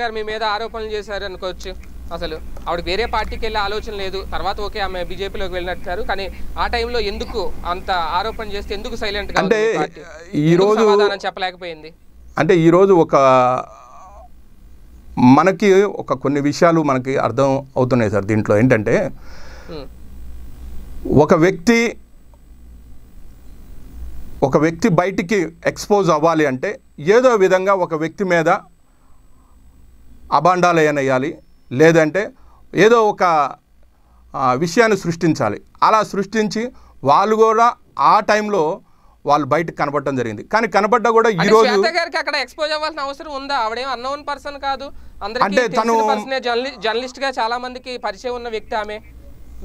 గారు మీ మీద ఆరోపణలు చేశారు అనుకోవచ్చు అసలు ఆవిడకి వేరే పార్టీకి వెళ్ళే ఆలోచన లేదు తర్వాత ఓకే ఆమె బీజేపీలోకి వెళ్ళినట్టారు కానీ ఆ టైంలో ఎందుకు అంత ఆరోపణ చేస్తే ఎందుకు సైలెంట్ అంటే ఈరోజు చెప్పలేకపోయింది అంటే ఈరోజు ఒక మనకి ఒక కొన్ని విషయాలు మనకి అర్థం అవుతున్నాయి సార్ దీంట్లో ఏంటంటే ఒక వ్యక్తి ఒక వ్యక్తి బయటికి ఎక్స్పోజ్ అవ్వాలి అంటే ఏదో విధంగా ఒక వ్యక్తి మీద అబాండాలు వేయాలి లేదంటే ఏదో ఒక విషయాన్ని సృష్టించాలి అలా సృష్టించి వాళ్ళు కూడా ఆ టైంలో వాళ్ళు బయటకు కనపడటం జరిగింది కానీ కనపడ్డా కూడా ఈ రోజు అక్కడ ఎక్స్పోజ్ అవ్వాల్సిన అవసరం ఉందా ఆవిడేం అన్నోన్ పర్సన్ కాదు అంటే తను జర్నలిస్ట్ గా చాలా మందికి పరిచయం ఉన్న వ్యక్తి ఆమె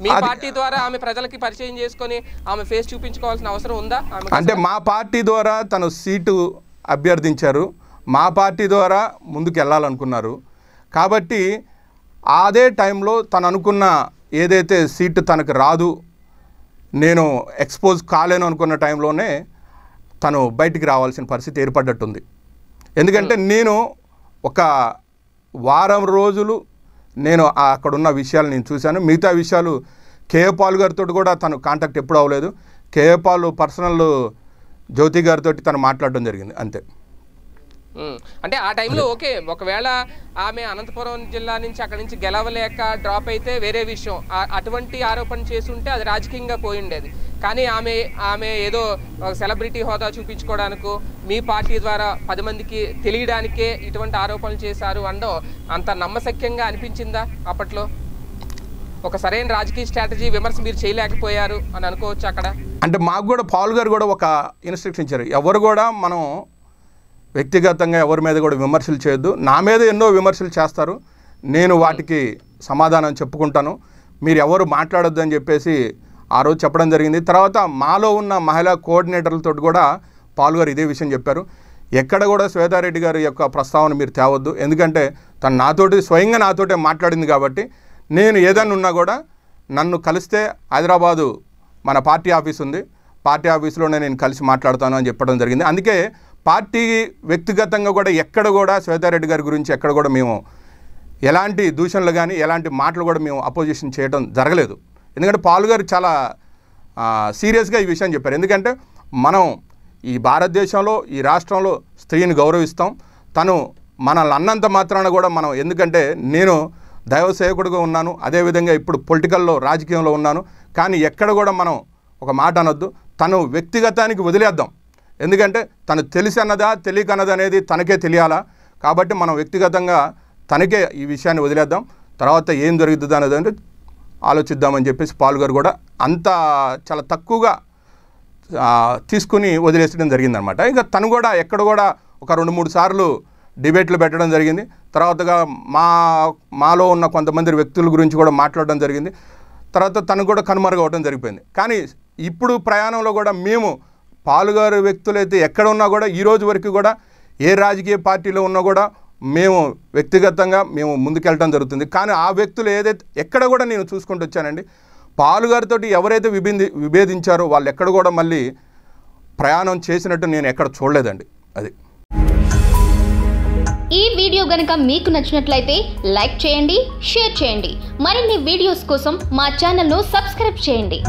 మీ పార్టీ ద్వారా ఆమె ప్రజలకి పరిచయం చేసుకొని ఆమె ఫేస్ చూపించుకోవాల్సిన అవసరం ఉందా అంటే మా పార్టీ ద్వారా తను సీటు అభ్యర్థించారు మా పార్టీ ద్వారా ముందుకు వెళ్ళాలనుకున్నారు కాబట్టి అదే టైంలో తను అనుకున్న ఏదైతే సీట్ తనకు రాదు నేను ఎక్స్పోజ్ కాలేను అనుకున్న టైంలోనే తను బయటికి రావాల్సిన పరిస్థితి ఏర్పడ్డట్టుంది ఎందుకంటే hmm. నేను ఒక వారం రోజులు నేను అక్కడ ఉన్న విషయాలు నేను చూశాను మిగతా విషయాలు కేఏ పాల్ గారితో కూడా తను కాంటాక్ట్ ఎప్పుడు అవ్వలేదు కేఏ పాల్ పర్సనల్ జ్యోతి గారితో తను మాట్లాడడం జరిగింది అంతే అంటే ఆ టైంలో ఓకే ఒకవేళ ఆమె అనంతపురం జిల్లా నుంచి అక్కడి నుంచి గెలవలేక డ్రాప్ అయితే వేరే విషయం అటువంటి ఆరోపణ చేస్తుంటే అది రాజకీయంగా పోయిండేది కానీ ఆమె ఆమె ఏదో ఒక సెలబ్రిటీ హోదా చూపించుకోవడానికి మీ పార్టీ ద్వారా పది మందికి తెలియడానికే ఇటువంటి ఆరోపణలు చేశారు అనడం అంత నమ్మశక్యంగా అనిపించిందా అప్పట్లో ఒక సరైన రాజకీయ స్ట్రాటజీ విమర్శ మీరు చేయలేకపోయారు అని అనుకోవచ్చు అక్కడ అంటే మాకు కూడా పాల్ గారు కూడా ఒక ఇన్స్ట్రక్షన్ ఇచ్చారు ఎవరు కూడా మనం వ్యక్తిగతంగా ఎవరి మీద కూడా విమర్శలు చేయొద్దు నా మీద ఎన్నో విమర్శలు చేస్తారు నేను వాటికి సమాధానం చెప్పుకుంటాను మీరు ఎవరు మాట్లాడొద్దు అని చెప్పేసి ఆ రోజు చెప్పడం జరిగింది తర్వాత మాలో ఉన్న మహిళా కోఆర్డినేటర్లతో కూడా పాల్గొరు ఇదే విషయం చెప్పారు ఎక్కడ కూడా శ్వేతారెడ్డి గారి యొక్క ప్రస్తావన మీరు తేవద్దు ఎందుకంటే తను నాతోటి స్వయంగా నాతోటే మాట్లాడింది కాబట్టి నేను ఏదైనా ఉన్నా కూడా నన్ను కలిస్తే హైదరాబాదు మన పార్టీ ఆఫీస్ ఉంది పార్టీ ఆఫీస్లోనే నేను కలిసి మాట్లాడతాను అని చెప్పడం జరిగింది అందుకే పార్టీ వ్యక్తిగతంగా కూడా ఎక్కడ కూడా శ్వేతారెడ్డి గారి గురించి ఎక్కడ కూడా మేము ఎలాంటి దూషణలు కానీ ఎలాంటి మాటలు కూడా మేము అపోజిషన్ చేయడం జరగలేదు ఎందుకంటే పాల్ గారు చాలా సీరియస్గా ఈ విషయం చెప్పారు ఎందుకంటే మనం ఈ భారతదేశంలో ఈ రాష్ట్రంలో స్త్రీని గౌరవిస్తాం తను మనల్ని అన్నంత మాత్రాన కూడా మనం ఎందుకంటే నేను దైవ సేవకుడిగా ఉన్నాను అదేవిధంగా ఇప్పుడు పొలిటికల్లో రాజకీయంలో ఉన్నాను కానీ ఎక్కడ కూడా మనం ఒక మాట అనొద్దు తను వ్యక్తిగతానికి వదిలేద్దాం ఎందుకంటే తను తెలిసి అన్నదా తెలియకన్నది అనేది తనకే తెలియాలా కాబట్టి మనం వ్యక్తిగతంగా తనకే ఈ విషయాన్ని వదిలేద్దాం తర్వాత ఏం జరుగుతుంది అనేది అంటే ఆలోచిద్దామని చెప్పేసి పాల్గారు కూడా అంత చాలా తక్కువగా తీసుకుని వదిలేసడం జరిగిందనమాట ఇంకా తను కూడా ఎక్కడ కూడా ఒక రెండు మూడు సార్లు డిబేట్లు పెట్టడం జరిగింది తర్వాతగా మా మాలో ఉన్న కొంతమంది వ్యక్తుల గురించి కూడా మాట్లాడడం జరిగింది తర్వాత తను కూడా కనుమరుగవడం జరిగిపోయింది కానీ ఇప్పుడు ప్రయాణంలో కూడా మేము పాలుగారు వ్యక్తులైతే ఎక్కడ ఉన్నా కూడా ఈ రోజు వరకు కూడా ఏ రాజకీయ పార్టీలో ఉన్నా కూడా మేము వ్యక్తిగతంగా మేము ముందుకెళ్ళడం జరుగుతుంది కానీ ఆ వ్యక్తులు ఏదైతే ఎక్కడ కూడా నేను చూసుకుంటూ వచ్చానండి పాలుగారితో ఎవరైతే విభింది విభేదించారో వాళ్ళు ఎక్కడ కూడా మళ్ళీ ప్రయాణం చేసినట్టు నేను ఎక్కడ చూడలేదండి అది ఈ వీడియో గనక మీకు నచ్చినట్లయితే లైక్ చేయండి షేర్ చేయండి మరిన్ని వీడియోస్ కోసం మా ఛానల్ను సబ్స్క్రైబ్ చేయండి